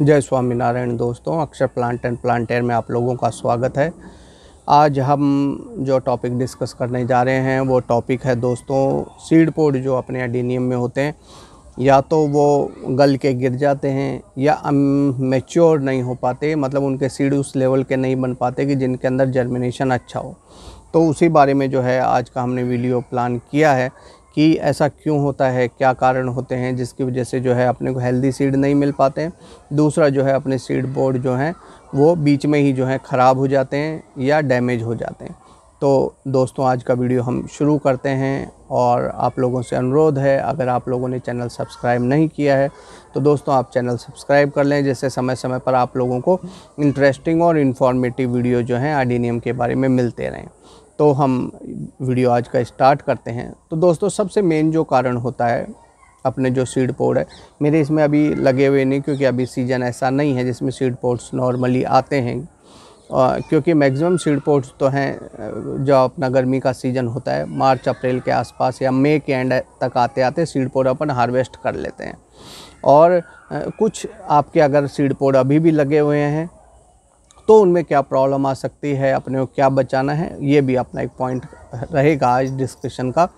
जय स्वामी नारायण दोस्तों अक्षर प्लांट एंड प्लांटेयर में आप लोगों का स्वागत है आज हम जो टॉपिक डिस्कस करने जा रहे हैं वो टॉपिक है दोस्तों सीड पोड जो अपने एडीनियम में होते हैं या तो वो गल के गिर जाते हैं या मेच्योर नहीं हो पाते मतलब उनके सीड उस लेवल के नहीं बन पाते कि जिनके अंदर जर्मिनेशन अच्छा हो तो उसी बारे में जो है आज का हमने वीडियो प्लान किया है कि ऐसा क्यों होता है क्या कारण होते हैं जिसकी वजह से जो है अपने को हेल्दी सीड नहीं मिल पाते हैं दूसरा जो है अपने सीड बोर्ड जो हैं वो बीच में ही जो है ख़राब हो जाते हैं या डैमेज हो जाते हैं तो दोस्तों आज का वीडियो हम शुरू करते हैं और आप लोगों से अनुरोध है अगर आप लोगों ने चैनल सब्सक्राइब नहीं किया है तो दोस्तों आप चैनल सब्सक्राइब कर लें जिससे समय समय पर आप लोगों को इंटरेस्टिंग और इन्फॉर्मेटिव वीडियो जो हैं आडीनियम के बारे में मिलते रहें तो हम वीडियो आज का स्टार्ट करते हैं तो दोस्तों सबसे मेन जो कारण होता है अपने जो सीड पोड है मेरे इसमें अभी लगे हुए नहीं क्योंकि अभी सीज़न ऐसा नहीं है जिसमें सीड पोड्स नॉर्मली आते हैं और क्योंकि मैक्सिमम सीड पोड्स तो हैं जो अपना गर्मी का सीज़न होता है मार्च अप्रैल के आसपास या मई के एंड तक आते आते सीड पोड अपन हार्वेस्ट कर लेते हैं और कुछ आपके अगर सीड पोड अभी भी लगे हुए हैं तो उनमें क्या प्रॉब्लम आ सकती है अपने को क्या बचाना है ये भी अपना एक पॉइंट रहेगा आज डिस्कशन का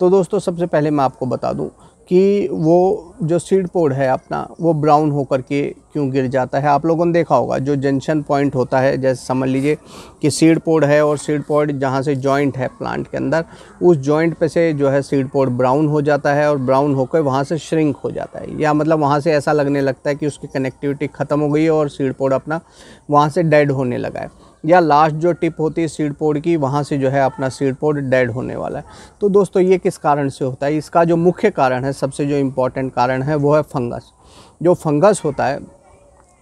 तो दोस्तों सबसे पहले मैं आपको बता दूँ कि वो जो सीड पोड है अपना वो ब्राउन होकर के क्यों गिर जाता है आप लोगों ने देखा होगा जो जंक्शन पॉइंट होता है जैसे समझ लीजिए कि सीड पोड है और सीड पोड जहाँ से जॉइंट है प्लांट के अंदर उस जॉइंट पे से जो है सीड पोड ब्राउन हो जाता है और ब्राउन होकर वहाँ से श्रिंक हो जाता है या मतलब वहाँ से ऐसा लगने लगता है कि उसकी कनेक्टिविटी ख़त्म हो गई है और सीड पोड अपना वहाँ से डेड होने लगा है या लास्ट जो टिप होती है सीड पोड की वहाँ से जो है अपना सीड पोड डेड होने वाला है तो दोस्तों ये किस कारण से होता है इसका जो मुख्य कारण है सबसे जो इम्पोर्टेंट कारण है वो है फंगस जो फंगस होता है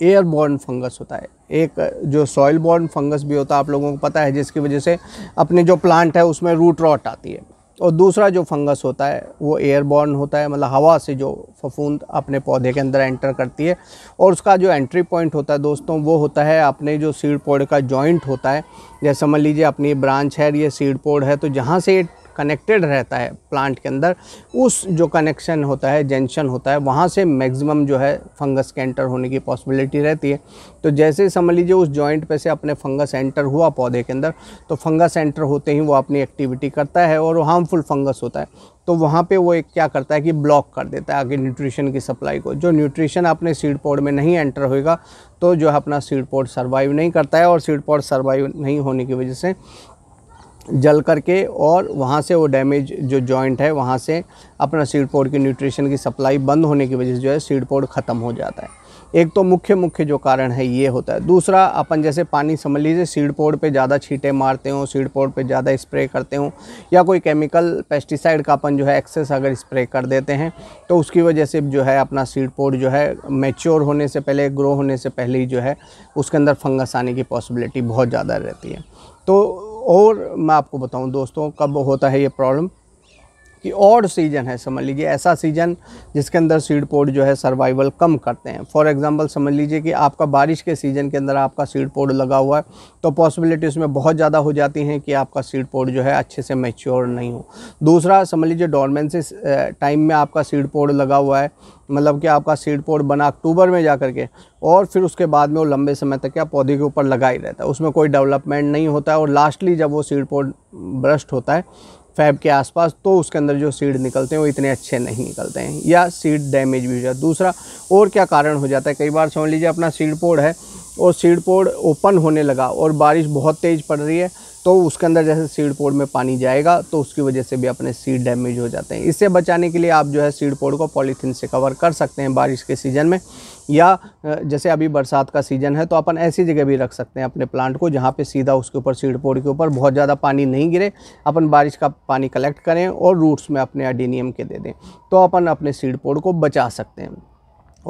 एयर बॉर्न फंगस होता है एक जो सॉइल बॉर्न फंगस भी होता है आप लोगों को पता है जिसकी वजह से अपने जो प्लांट है उसमें रूट रॉट आती है और दूसरा जो फंगस होता है वो एयरबॉर्न होता है मतलब हवा से जो फफूंद अपने पौधे के अंदर एंटर करती है और उसका जो एंट्री पॉइंट होता है दोस्तों वो होता है अपने जो सीड पोड़ का जॉइंट होता है जैसे समझ लीजिए अपनी ब्रांच है ये सीड पोड़ है तो जहाँ से कनेक्टेड रहता है प्लांट के अंदर उस जो कनेक्शन होता है जेंशन होता है वहाँ से मैक्सिमम जो है फंगस के एंटर होने की पॉसिबिलिटी रहती है तो जैसे ही समझ लीजिए उस जॉइंट पे से अपने फंगस एंटर हुआ पौधे के अंदर तो फंगस एंटर होते ही वो अपनी एक्टिविटी करता है और हार्मफुल फंगस होता है तो वहाँ पे वो एक क्या करता है कि ब्लॉक कर देता है आगे न्यूट्रिशन की सप्लाई को जो न्यूट्रिशन अपने सीड पॉड में नहीं एंटर होएगा तो जो है अपना सीड पॉड सर्वाइव नहीं करता है और सीड पॉड सर्वाइव नहीं होने की वजह से जल करके और वहाँ से वो डैमेज जो जॉइंट है वहाँ से अपना सीड पोड की न्यूट्रिशन की सप्लाई बंद होने की वजह से जो है सीड पोड ख़त्म हो जाता है एक तो मुख्य मुख्य जो कारण है ये होता है दूसरा अपन जैसे पानी समझ लीजिए सीड पोड पे ज़्यादा छीटे मारते हों सीड पोड पे ज़्यादा स्प्रे करते हों या कोई केमिकल पेस्टिसाइड का अपन जो है एक्सेस अगर स्प्रे कर देते हैं तो उसकी वजह से जो है अपना सीड पोड जो है मेच्योर होने से पहले ग्रो होने से पहले ही जो है उसके अंदर फंगस आने की पॉसिबिलिटी बहुत ज़्यादा रहती है तो और मैं आपको बताऊं दोस्तों कब होता है ये प्रॉब्लम कि और सीजन है समझ लीजिए ऐसा सीजन जिसके अंदर सीड पोड जो है सर्वाइवल कम करते हैं फॉर एग्जांपल समझ लीजिए कि आपका बारिश के सीज़न के अंदर आपका सीड पोड लगा हुआ है तो पॉसिबिलिटी उसमें बहुत ज़्यादा हो जाती हैं कि आपका सीड पोड जो है अच्छे से मेच्योर नहीं हो दूसरा समझ लीजिए डॉर्मेंसी टाइम में आपका सीड पोड लगा हुआ है मतलब कि आपका सीड पोड बना अक्टूबर में जा करके और फिर उसके बाद में वो लंबे समय तक क्या पौधे के ऊपर लगा ही रहता है उसमें कोई डेवलपमेंट नहीं होता है और लास्टली जब वो सीड पोड ब्रस्ट होता है फैब के आसपास तो उसके अंदर जो सीड निकलते हैं वो इतने अच्छे नहीं निकलते हैं या सीड डैमेज भी हो जाता है दूसरा और क्या कारण हो जाता है कई बार समझ लीजिए अपना सीड पोड है और सीड पोड ओपन होने लगा और बारिश बहुत तेज़ पड़ रही है तो उसके अंदर जैसे सीड पोड में पानी जाएगा तो उसकी वजह से भी अपने सीड डैमेज हो जाते हैं इससे बचाने के लिए आप जो है सीड पोड को पॉलीथीन से कवर कर सकते हैं बारिश के सीज़न में या जैसे अभी बरसात का सीज़न है तो अपन ऐसी जगह भी रख सकते हैं अपने प्लांट को जहाँ पर सीधा उसके ऊपर सीड पोड के ऊपर बहुत ज़्यादा पानी नहीं गिरे अपन बारिश का पानी कलेक्ट करें और रूट्स में अपने अडीनियम के दे दें तो अपन अपने सीड पोड को बचा सकते हैं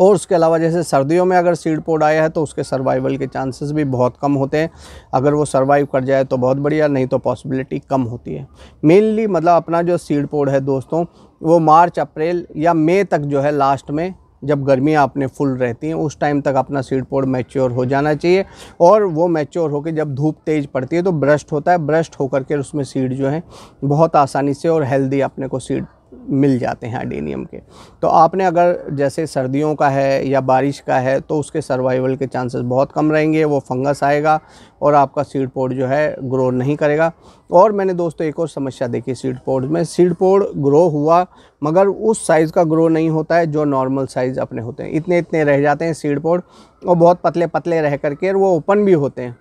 और उसके अलावा जैसे सर्दियों में अगर सीड पोड आया है तो उसके सर्वाइवल के चांसेस भी बहुत कम होते हैं अगर वो सर्वाइव कर जाए तो बहुत बढ़िया नहीं तो पॉसिबिलिटी कम होती है मेनली मतलब अपना जो सीड पोड है दोस्तों वो मार्च अप्रैल या मई तक जो है लास्ट में जब गर्मियाँ आपने फुल रहती हैं उस टाइम तक अपना सीड पोड मैच्योर हो जाना चाहिए और वो मैच्योर होकर जब धूप तेज़ पड़ती है तो ब्रश्ट होता है ब्रश्ट होकर के उसमें सीड जो है बहुत आसानी से और हेल्दी अपने को सीड मिल जाते हैं आर्डेनियम के तो आपने अगर जैसे सर्दियों का है या बारिश का है तो उसके सर्वाइवल के चांसेस बहुत कम रहेंगे वो फंगस आएगा और आपका सीड पोड जो है ग्रो नहीं करेगा और मैंने दोस्तों एक और समस्या देखी सीड पोड में सीड पोड ग्रो हुआ मगर उस साइज़ का ग्रो नहीं होता है जो नॉर्मल साइज़ अपने होते हैं इतने इतने रह जाते हैं सीड पोड और बहुत पतले पतले रह करके वो ओपन भी होते हैं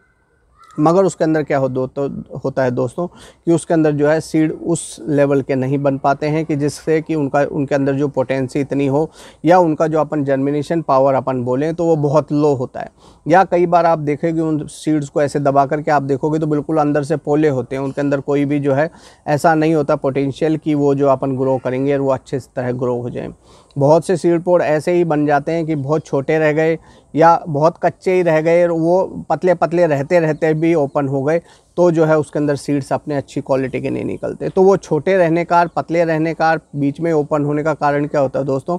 मगर उसके अंदर क्या हो दो तो होता है दोस्तों कि उसके अंदर जो है सीड उस लेवल के नहीं बन पाते हैं कि जिससे कि उनका उनके अंदर जो पोटेंसी इतनी हो या उनका जो अपन जर्मिनेशन पावर अपन बोलें तो वो बहुत लो होता है या कई बार आप देखेंगे उन सीड्स को ऐसे दबा करके आप देखोगे तो बिल्कुल अंदर से पोले होते हैं उनके अंदर कोई भी जो है ऐसा नहीं होता पोटेंशियल कि वो जो अपन ग्रो करेंगे और वो अच्छे तरह ग्रो हो जाए बहुत से सीड पोड ऐसे ही बन जाते हैं कि बहुत छोटे रह गए या बहुत कच्चे ही रह गए वो पतले पतले रहते रहते भी ओपन हो गए तो जो है उसके अंदर सीड्स अपने अच्छी क्वालिटी के नहीं निकलते तो वो छोटे रहने का पतले रहने का बीच में ओपन होने का कारण क्या होता है दोस्तों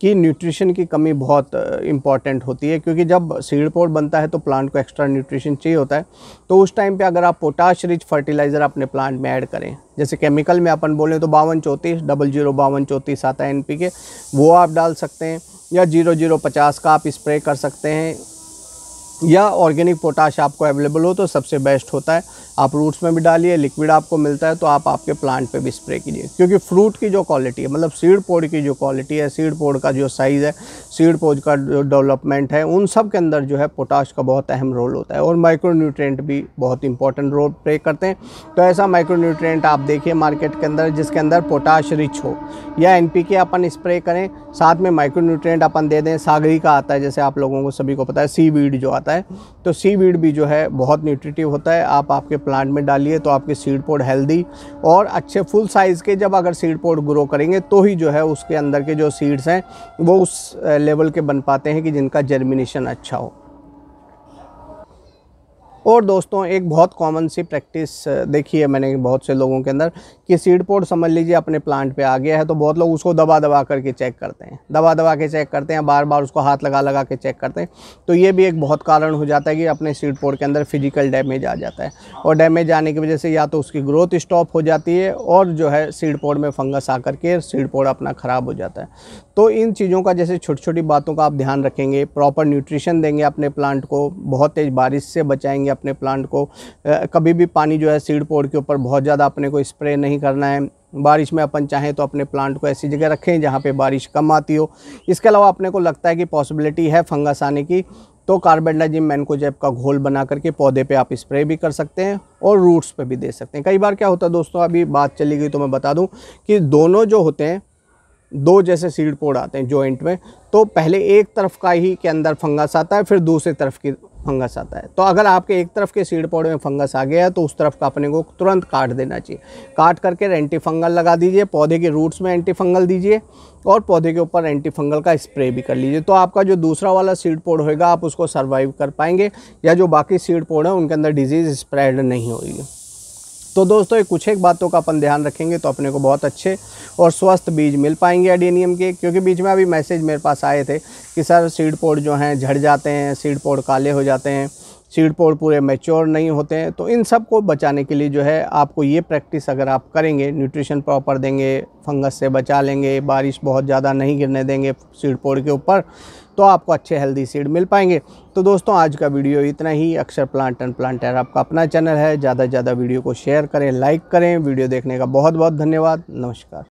कि न्यूट्रिशन की कमी बहुत इंपॉर्टेंट uh, होती है क्योंकि जब सीड पोर्ट बनता है तो प्लांट को एक्स्ट्रा न्यूट्रिशन चाहिए होता है तो उस टाइम पर अगर आप पोटाश रिच फर्टिलाइज़र अपने प्लांट में ऐड करें जैसे केमिकल में अपन बोलें तो बावन चौंतीस डबल जीरो बावन चौंतीस आता है एन वो आप डाल सकते हैं या जीरो जीरो पचास का आप स्प्रे कर सकते हैं या ऑर्गेनिक पोटाश आपको अवेलेबल हो तो सबसे बेस्ट होता है आप रूट्स में भी डालिए लिक्विड आपको मिलता है तो आप आपके प्लांट पे भी स्प्रे कीजिए क्योंकि फ्रूट की जो क्वालिटी है मतलब सीड पोड की जो क्वालिटी है सीड पोड का जो साइज़ है सीड पोड का जो डेवलपमेंट है उन सब के अंदर जो है पोटाश का बहुत अहम रोल होता है और माइक्रोन्यूट्रेंट भी बहुत इंपॉर्टेंट रोल प्ले करते हैं तो ऐसा माइक्रोन्यूट्रेंट आप देखिए मार्केट के अंदर जिसके अंदर पोटाश रिच हो या एन अपन स्प्रे करें साथ में माइक्रोन्यूट्रेंट अपन दे दें सागरी का आता है जैसे आप लोगों को सभी को पता है सी वीड जो आता है तो सी वीड भी जो है बहुत न्यूट्रिटिव होता है आप आपके प्लांट में डालिए तो आपके सीड पोड हेल्दी और अच्छे फुल साइज़ के जब अगर सीड पोड ग्रो करेंगे तो ही जो है उसके अंदर के जो सीड्स हैं वो उस लेवल के बन पाते हैं कि जिनका जर्मिनेशन अच्छा हो और दोस्तों एक बहुत कॉमन सी प्रैक्टिस देखी है मैंने बहुत से लोगों के अंदर कि सीड पोड समझ लीजिए अपने प्लांट पे आ गया है तो बहुत लोग उसको दबा दबा करके चेक करते हैं दबा दबा के चेक करते हैं बार बार उसको हाथ लगा लगा के चेक करते हैं तो ये भी एक बहुत कारण हो जाता है कि अपने सीड पोर्ट के अंदर फिजिकल डैमेज आ जाता है और डैमेज आने की वजह से या तो उसकी ग्रोथ स्टॉप हो जाती है और जो है सीड पोड में फंगस आ करके सीड पोड अपना ख़राब हो जाता है तो इन चीज़ों का जैसे छोटी छोटी बातों का आप ध्यान रखेंगे प्रॉपर न्यूट्रिशन देंगे अपने प्लांट को बहुत तेज़ बारिश से बचाएंगे करेंगे अपने प्लांट को कभी भी पानी जो है सीड पोड के ऊपर बहुत ज़्यादा अपने को स्प्रे नहीं करना है बारिश में अपन चाहें तो अपने प्लांट को ऐसी जगह रखें जहाँ पर बारिश कम आती हो इसके अलावा अपने को लगता है कि पॉसिबिलिटी है फंगस आने की तो कार्बेंडाजिम मैनकोजेब का घोल बना करके पौधे पे आप स्प्रे भी कर सकते हैं और रूट्स पे भी दे सकते हैं कई बार क्या होता है दोस्तों अभी बात चली गई तो मैं बता दूं कि दोनों जो होते हैं दो जैसे सीड पोड आते हैं जॉइंट में तो पहले एक तरफ का ही के अंदर फंगस आता है फिर दूसरी तरफ की फंगस आता है तो अगर आपके एक तरफ के सीड पोड में फंगस आ गया है तो उस तरफ का अपने को तुरंत काट देना चाहिए काट करके एंटी फंगल लगा दीजिए पौधे के रूट्स में एंटी फंगल दीजिए और पौधे के ऊपर एंटी फंगल का स्प्रे भी कर लीजिए तो आपका जो दूसरा वाला सीड पौड़ होएगा आप उसको सर्वाइव कर पाएंगे या जो बाकी सीड पौड़ है उनके अंदर डिजीज़ स्प्रेड नहीं होगी तो दोस्तों ये कुछ एक बातों का अपन ध्यान रखेंगे तो अपने को बहुत अच्छे और स्वस्थ बीज मिल पाएंगे एडीनियम के क्योंकि बीच में अभी मैसेज मेरे पास आए थे कि सर सीड पोड जो हैं झड़ जाते हैं सीड पोड काले हो जाते हैं सीड पोड पूरे मेच्योर नहीं होते हैं तो इन सब को बचाने के लिए जो है आपको ये प्रैक्टिस अगर आप करेंगे न्यूट्रिशन प्रॉपर देंगे फंगस से बचा लेंगे बारिश बहुत ज़्यादा नहीं गिरने देंगे सीड पोड के ऊपर तो आपको अच्छे हेल्दी सीड मिल पाएंगे तो दोस्तों आज का वीडियो इतना ही अक्षर प्लांट एंड प्लांटर आपका अपना चैनल है ज़्यादा से ज़्यादा वीडियो को शेयर करें लाइक करें वीडियो देखने का बहुत बहुत धन्यवाद नमस्कार